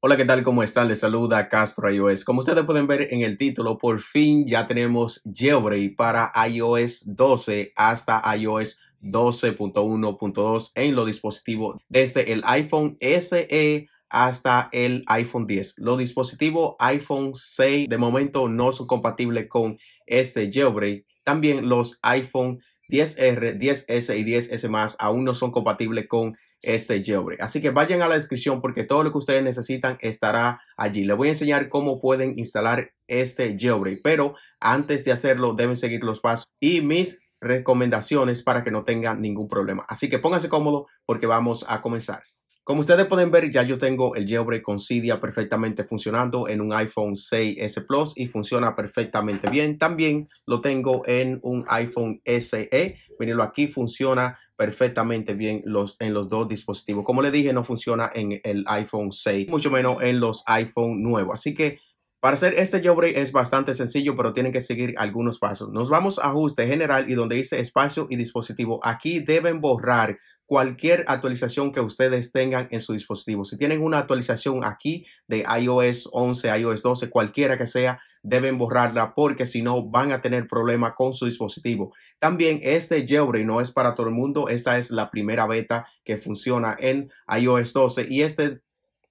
Hola, ¿qué tal? ¿Cómo están? Les saluda Castro iOS. Como ustedes pueden ver en el título, por fin ya tenemos Jailbreak para iOS 12 hasta iOS 12.1.2 en los dispositivos desde el iPhone SE hasta el iPhone 10. Los dispositivos iPhone 6 de momento no son compatibles con este Jailbreak. También los iPhone 10R, 10S y 10S más aún no son compatibles con este jailbreak. Así que vayan a la descripción porque todo lo que ustedes necesitan estará allí. Les voy a enseñar cómo pueden instalar este jailbreak, pero antes de hacerlo deben seguir los pasos y mis recomendaciones para que no tengan ningún problema. Así que pónganse cómodo porque vamos a comenzar. Como ustedes pueden ver, ya yo tengo el jailbreak con Cydia perfectamente funcionando en un iPhone 6S Plus y funciona perfectamente bien. También lo tengo en un iPhone SE. Mírenlo aquí, funciona perfectamente bien los, en los dos dispositivos. Como le dije, no funciona en el iPhone 6, mucho menos en los iPhone nuevos. Así que para hacer este jailbreak es bastante sencillo, pero tienen que seguir algunos pasos. Nos vamos a ajuste general y donde dice espacio y dispositivo, aquí deben borrar cualquier actualización que ustedes tengan en su dispositivo. Si tienen una actualización aquí de iOS 11, iOS 12, cualquiera que sea, deben borrarla porque si no van a tener problema con su dispositivo. También este jailbreak no es para todo el mundo. Esta es la primera beta que funciona en iOS 12 y este,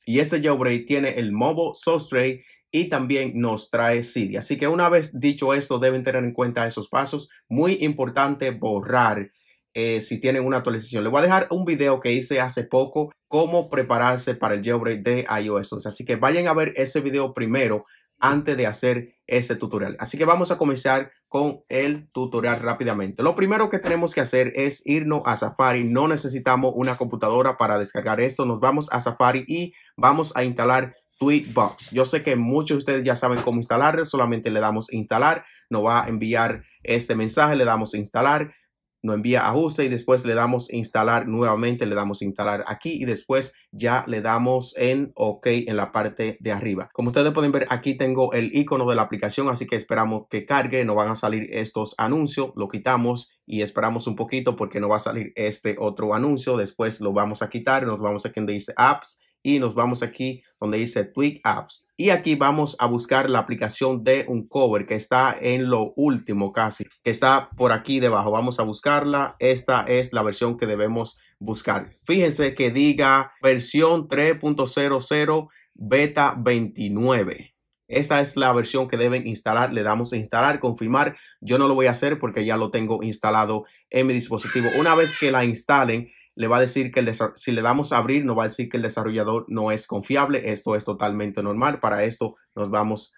y este jailbreak tiene el Mobile sostray y también nos trae CD. Así que una vez dicho esto, deben tener en cuenta esos pasos. Muy importante borrar eh, si tienen una actualización. Les voy a dejar un video que hice hace poco, cómo prepararse para el jailbreak de iOS Así que vayan a ver ese video primero antes de hacer ese tutorial. Así que vamos a comenzar con el tutorial rápidamente. Lo primero que tenemos que hacer es irnos a Safari. No necesitamos una computadora para descargar esto. Nos vamos a Safari y vamos a instalar Tweetbox. Yo sé que muchos de ustedes ya saben cómo instalarlo. Solamente le damos instalar. Nos va a enviar este mensaje. Le damos instalar no envía ajuste y después le damos instalar nuevamente, le damos instalar aquí y después ya le damos en OK en la parte de arriba. Como ustedes pueden ver, aquí tengo el icono de la aplicación, así que esperamos que cargue, no van a salir estos anuncios, lo quitamos y esperamos un poquito porque no va a salir este otro anuncio, después lo vamos a quitar, nos vamos a quien dice apps y nos vamos aquí donde dice tweak Apps. Y aquí vamos a buscar la aplicación de un cover que está en lo último casi, que está por aquí debajo. Vamos a buscarla. Esta es la versión que debemos buscar. Fíjense que diga versión 3.00 beta 29. Esta es la versión que deben instalar. Le damos a instalar, confirmar. Yo no lo voy a hacer porque ya lo tengo instalado en mi dispositivo. Una vez que la instalen, le va a decir que si le damos a abrir, no va a decir que el desarrollador no es confiable. Esto es totalmente normal. Para esto nos vamos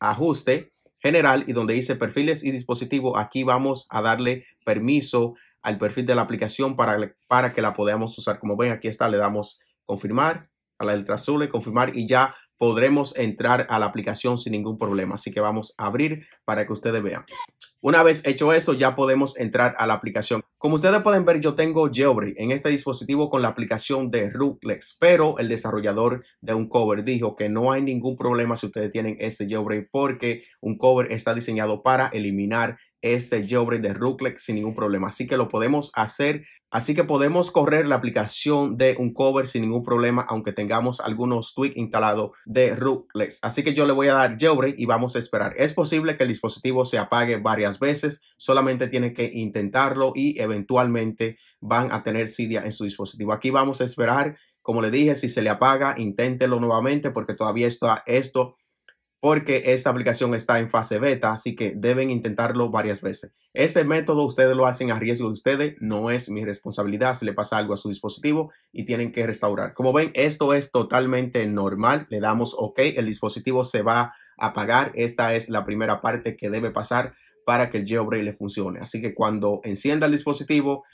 a ajuste general y donde dice perfiles y dispositivo, aquí vamos a darle permiso al perfil de la aplicación para, para que la podamos usar. Como ven, aquí está, le damos confirmar a la letra azul le confirmar y ya podremos entrar a la aplicación sin ningún problema. Así que vamos a abrir para que ustedes vean. Una vez hecho esto, ya podemos entrar a la aplicación. Como ustedes pueden ver, yo tengo Jailbreak en este dispositivo con la aplicación de Ruplex. pero el desarrollador de un cover dijo que no hay ningún problema si ustedes tienen este Jailbreak porque un cover está diseñado para eliminar este jailbreak de rootless sin ningún problema. Así que lo podemos hacer. Así que podemos correr la aplicación de un cover sin ningún problema, aunque tengamos algunos tweaks instalados de Rootless. Así que yo le voy a dar jailbreak y vamos a esperar. Es posible que el dispositivo se apague varias veces, solamente tiene que intentarlo y eventualmente van a tener Cydia en su dispositivo. Aquí vamos a esperar. Como le dije, si se le apaga, inténtelo nuevamente porque todavía está esto porque esta aplicación está en fase beta, así que deben intentarlo varias veces. Este método ustedes lo hacen a riesgo de ustedes, no es mi responsabilidad si le pasa algo a su dispositivo y tienen que restaurar. Como ven, esto es totalmente normal, le damos OK, el dispositivo se va a apagar, esta es la primera parte que debe pasar para que el jailbreak le funcione. Así que cuando encienda el dispositivo,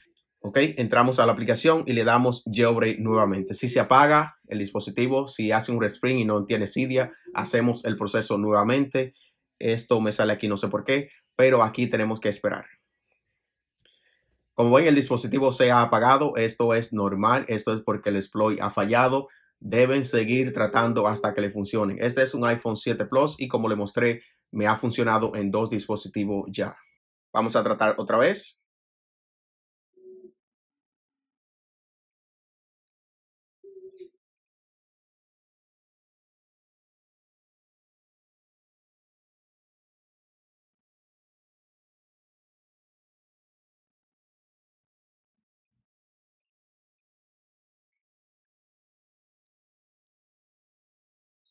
¿ok? Entramos a la aplicación y le damos Jailbreak nuevamente. Si se apaga el dispositivo, si hace un respring y no tiene Cydia, hacemos el proceso nuevamente. Esto me sale aquí, no sé por qué, pero aquí tenemos que esperar. Como ven, el dispositivo se ha apagado. Esto es normal. Esto es porque el exploit ha fallado. Deben seguir tratando hasta que le funcione. Este es un iPhone 7 Plus y como le mostré, me ha funcionado en dos dispositivos ya. Vamos a tratar otra vez.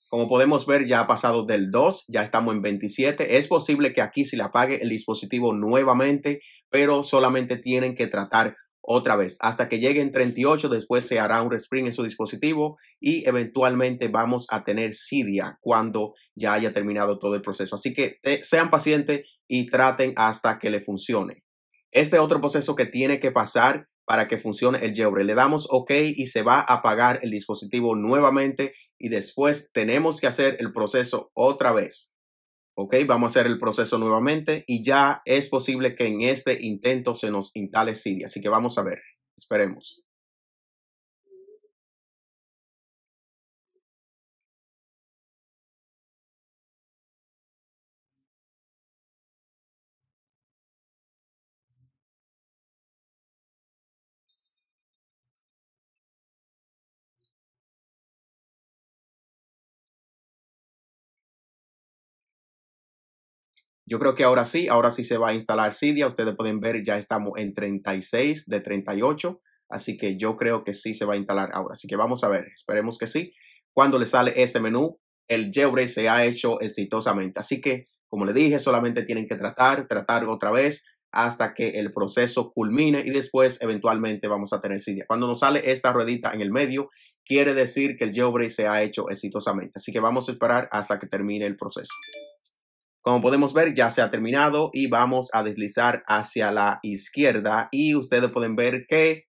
Como podemos ver, ya ha pasado del 2, ya estamos en 27. Es posible que aquí se le apague el dispositivo nuevamente, pero solamente tienen que tratar otra vez hasta que lleguen 38. Después se hará un respring en su dispositivo y eventualmente vamos a tener Cydia cuando ya haya terminado todo el proceso. Así que eh, sean pacientes y traten hasta que le funcione. Este otro proceso que tiene que pasar para que funcione el Geobre. Le damos OK y se va a apagar el dispositivo nuevamente y después tenemos que hacer el proceso otra vez. ¿Ok? Vamos a hacer el proceso nuevamente y ya es posible que en este intento se nos instale Siri. Así que vamos a ver. Esperemos. Yo creo que ahora sí, ahora sí se va a instalar Cydia. Ustedes pueden ver, ya estamos en 36 de 38. Así que yo creo que sí se va a instalar ahora. Así que vamos a ver, esperemos que sí. Cuando le sale este menú, el jailbreak se ha hecho exitosamente. Así que, como le dije, solamente tienen que tratar, tratar otra vez hasta que el proceso culmine y después eventualmente vamos a tener Cydia. Cuando nos sale esta ruedita en el medio, quiere decir que el jailbreak se ha hecho exitosamente. Así que vamos a esperar hasta que termine el proceso. Como podemos ver, ya se ha terminado y vamos a deslizar hacia la izquierda y ustedes pueden ver que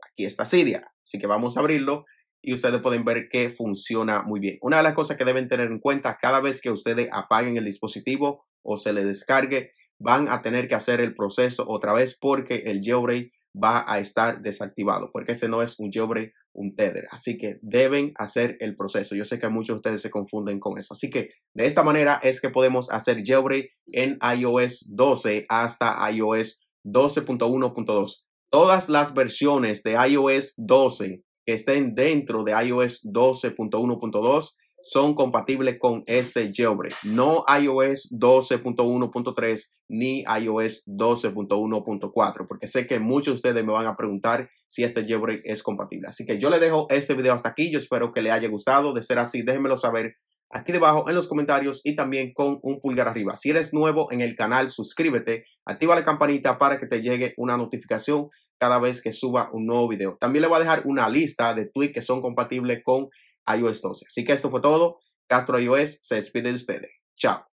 aquí está Cydia. Así que vamos a abrirlo y ustedes pueden ver que funciona muy bien. Una de las cosas que deben tener en cuenta cada vez que ustedes apaguen el dispositivo o se le descargue, van a tener que hacer el proceso otra vez porque el jailbreak va a estar desactivado porque ese no es un jailbreak, un tether. Así que deben hacer el proceso. Yo sé que muchos de ustedes se confunden con eso. Así que de esta manera es que podemos hacer jailbreak en iOS 12 hasta iOS 12.1.2. Todas las versiones de iOS 12 que estén dentro de iOS 12.1.2 son compatibles con este jailbreak. No iOS 12.1.3 ni iOS 12.1.4, porque sé que muchos de ustedes me van a preguntar si este jailbreak es compatible. Así que yo le dejo este video hasta aquí. Yo espero que le haya gustado. De ser así, déjenmelo saber aquí debajo en los comentarios y también con un pulgar arriba. Si eres nuevo en el canal, suscríbete, activa la campanita para que te llegue una notificación cada vez que suba un nuevo video. También le voy a dejar una lista de tweets que son compatibles con iOS 12. Así que esto fue todo. Castro iOS se despide de ustedes. Chao.